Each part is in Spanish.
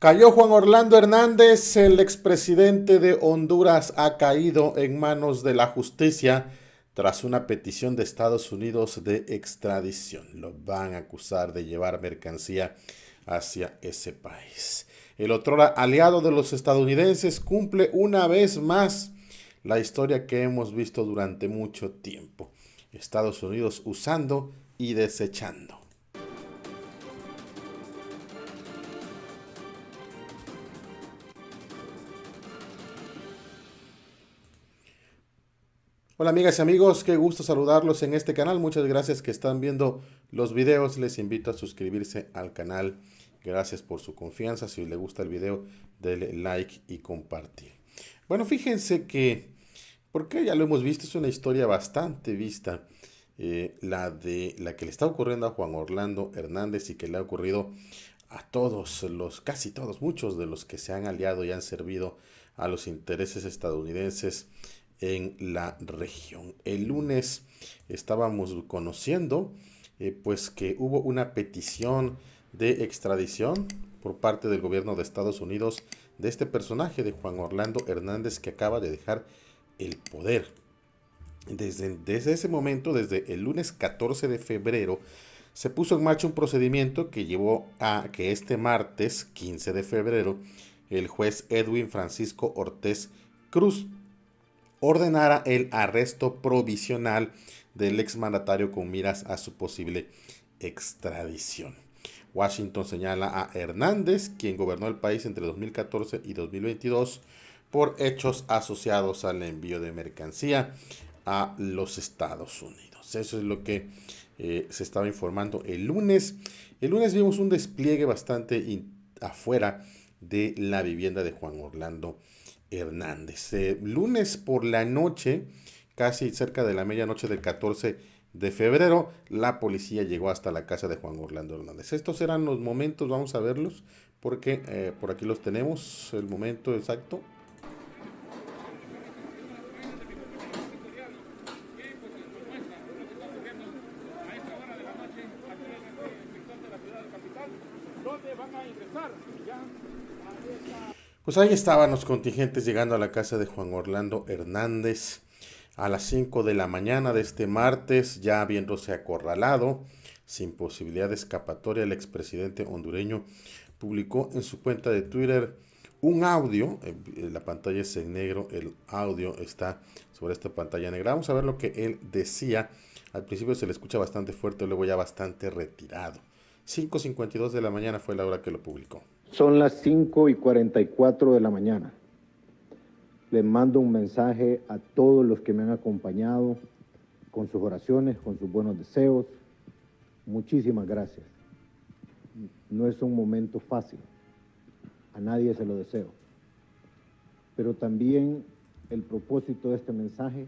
Cayó Juan Orlando Hernández, el expresidente de Honduras ha caído en manos de la justicia tras una petición de Estados Unidos de extradición. Lo van a acusar de llevar mercancía hacia ese país. El otro aliado de los estadounidenses cumple una vez más la historia que hemos visto durante mucho tiempo. Estados Unidos usando y desechando. Hola amigas y amigos, qué gusto saludarlos en este canal. Muchas gracias que están viendo los videos. Les invito a suscribirse al canal. Gracias por su confianza. Si les gusta el video, denle like y compartir. Bueno, fíjense que, porque ya lo hemos visto, es una historia bastante vista. Eh, la de la que le está ocurriendo a Juan Orlando Hernández y que le ha ocurrido a todos los, casi todos, muchos de los que se han aliado y han servido a los intereses estadounidenses en la región. El lunes estábamos conociendo eh, pues que hubo una petición de extradición por parte del gobierno de Estados Unidos de este personaje de Juan Orlando Hernández que acaba de dejar el poder. Desde, desde ese momento, desde el lunes 14 de febrero, se puso en marcha un procedimiento que llevó a que este martes 15 de febrero el juez Edwin Francisco Ortiz Cruz ordenara el arresto provisional del exmandatario con miras a su posible extradición. Washington señala a Hernández, quien gobernó el país entre 2014 y 2022, por hechos asociados al envío de mercancía a los Estados Unidos. Eso es lo que eh, se estaba informando el lunes. El lunes vimos un despliegue bastante afuera de la vivienda de Juan Orlando Hernández. Eh, lunes por la noche, casi cerca de la medianoche del 14 de febrero, la policía llegó hasta la casa de Juan Orlando Hernández. Estos eran los momentos, vamos a verlos, porque eh, por aquí los tenemos, el momento exacto. van a ingresar. Ya, pues ahí estaban los contingentes llegando a la casa de Juan Orlando Hernández a las 5 de la mañana de este martes, ya habiéndose acorralado, sin posibilidad de escapatoria, el expresidente hondureño publicó en su cuenta de Twitter un audio, la pantalla es en negro, el audio está sobre esta pantalla negra. Vamos a ver lo que él decía. Al principio se le escucha bastante fuerte, luego ya bastante retirado. 5.52 de la mañana fue la hora que lo publicó. Son las 5 y 44 de la mañana. Les mando un mensaje a todos los que me han acompañado con sus oraciones, con sus buenos deseos. Muchísimas gracias. No es un momento fácil. A nadie se lo deseo. Pero también el propósito de este mensaje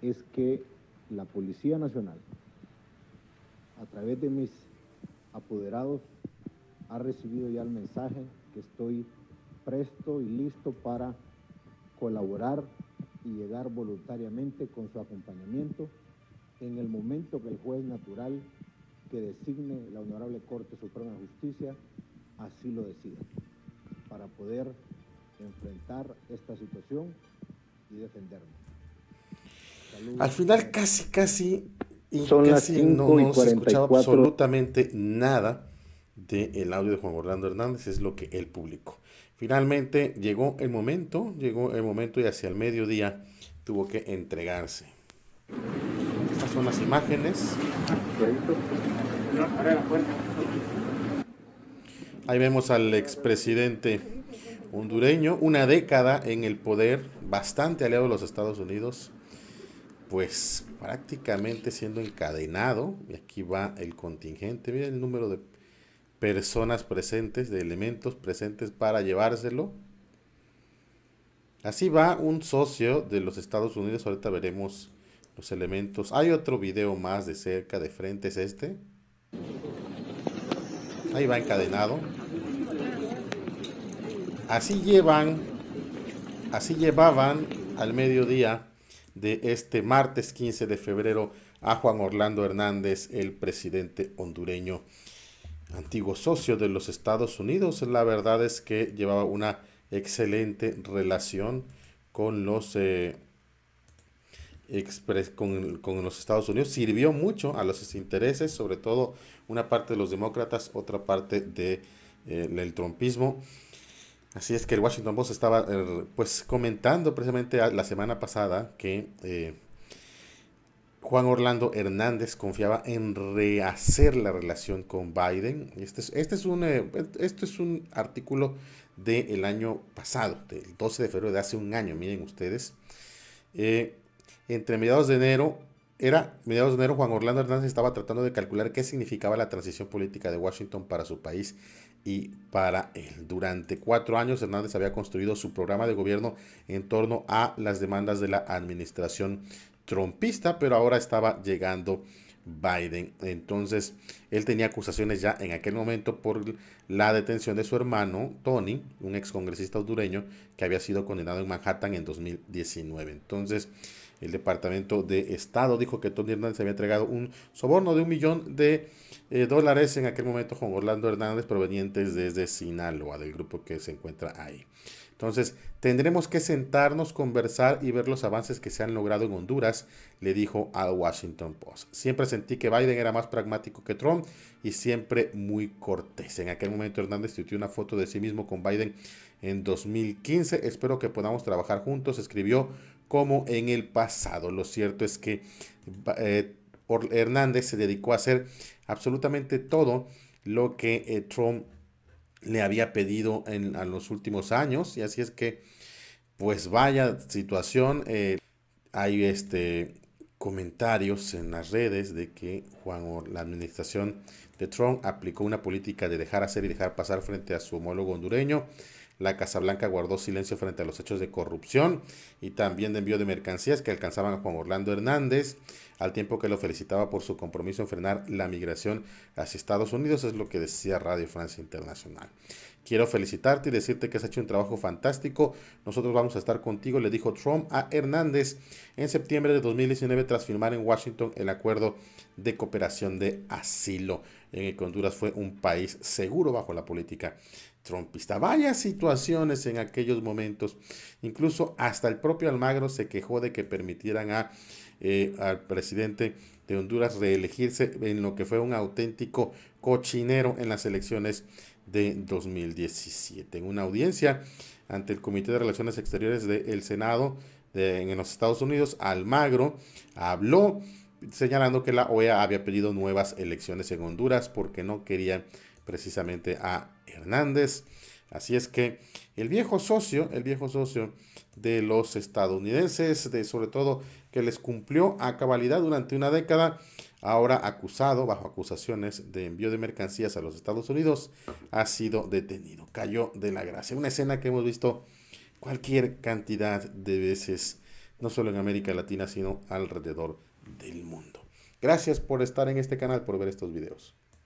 es que la Policía Nacional, a través de mis apoderados, ha recibido ya el mensaje que estoy presto y listo para colaborar y llegar voluntariamente con su acompañamiento en el momento que el juez natural que designe la Honorable Corte Suprema de Justicia así lo decida, para poder enfrentar esta situación y defenderme. Al final casi, casi, y Son no, absolutamente nada del audio de Juan Orlando Hernández, es lo que él publicó. Finalmente llegó el momento, llegó el momento y hacia el mediodía tuvo que entregarse. Estas son las imágenes. Ahí vemos al expresidente hondureño, una década en el poder, bastante aliado de los Estados Unidos, pues prácticamente siendo encadenado, y aquí va el contingente, Mira el número de personas presentes, de elementos presentes para llevárselo. Así va un socio de los Estados Unidos. Ahorita veremos los elementos. Hay otro video más de cerca, de frente, es este. Ahí va encadenado. Así llevan, así llevaban al mediodía de este martes 15 de febrero a Juan Orlando Hernández, el presidente hondureño antiguo socio de los Estados Unidos, la verdad es que llevaba una excelente relación con los, eh, con, los Estados Unidos. Sirvió mucho a los intereses, sobre todo una parte de los demócratas, otra parte del de, eh, el trumpismo. Así es que el Washington Post estaba eh, pues comentando precisamente la semana pasada que Juan Orlando Hernández confiaba en rehacer la relación con Biden. Este es, este eh, un, artículo del año pasado, del 12 de febrero de hace un año, miren ustedes. Eh, entre mediados de enero, era mediados de enero, Juan Orlando Hernández estaba tratando de calcular qué significaba la transición política de Washington para su país y para él. Durante cuatro años, Hernández había construido su programa de gobierno en torno a las demandas de la administración trompista, pero ahora estaba llegando Biden. Entonces, él tenía acusaciones ya en aquel momento por la detención de su hermano, Tony, un excongresista hondureño que había sido condenado en Manhattan en 2019. Entonces, el Departamento de Estado dijo que Tony Hernández había entregado un soborno de un millón de eh, dólares en aquel momento con Orlando Hernández provenientes desde Sinaloa, del grupo que se encuentra ahí. Entonces, tendremos que sentarnos, conversar y ver los avances que se han logrado en Honduras, le dijo al Washington Post. Siempre sentí que Biden era más pragmático que Trump y siempre muy cortés. En aquel momento Hernández tiró una foto de sí mismo con Biden en 2015. Espero que podamos trabajar juntos, escribió como en el pasado. Lo cierto es que eh, Hernández se dedicó a hacer absolutamente todo lo que eh, Trump le había pedido en los últimos años. Y así es que, pues vaya situación. Eh, hay este comentarios en las redes de que Juan la administración de Trump aplicó una política de dejar hacer y dejar pasar frente a su homólogo hondureño. La Casa Blanca guardó silencio frente a los hechos de corrupción y también de envío de mercancías que alcanzaban a Juan Orlando Hernández al tiempo que lo felicitaba por su compromiso en frenar la migración hacia Estados Unidos, es lo que decía Radio Francia Internacional. Quiero felicitarte y decirte que has hecho un trabajo fantástico. Nosotros vamos a estar contigo, le dijo Trump a Hernández en septiembre de 2019 tras firmar en Washington el acuerdo de cooperación de asilo, en el Honduras fue un país seguro bajo la política trumpista. Varias situaciones en aquellos momentos. Incluso hasta el propio Almagro se quejó de que permitieran a eh, al presidente de Honduras reelegirse en lo que fue un auténtico cochinero en las elecciones de 2017. En una audiencia ante el Comité de Relaciones Exteriores del Senado de, en los Estados Unidos, Almagro habló señalando que la OEA había pedido nuevas elecciones en Honduras porque no quería precisamente a Hernández. Así es que el viejo socio, el viejo socio de los estadounidenses, de sobre todo que les cumplió a cabalidad durante una década, ahora acusado bajo acusaciones de envío de mercancías a los Estados Unidos, ha sido detenido. Cayó de la gracia. Una escena que hemos visto cualquier cantidad de veces, no solo en América Latina, sino alrededor del mundo. Gracias por estar en este canal, por ver estos videos.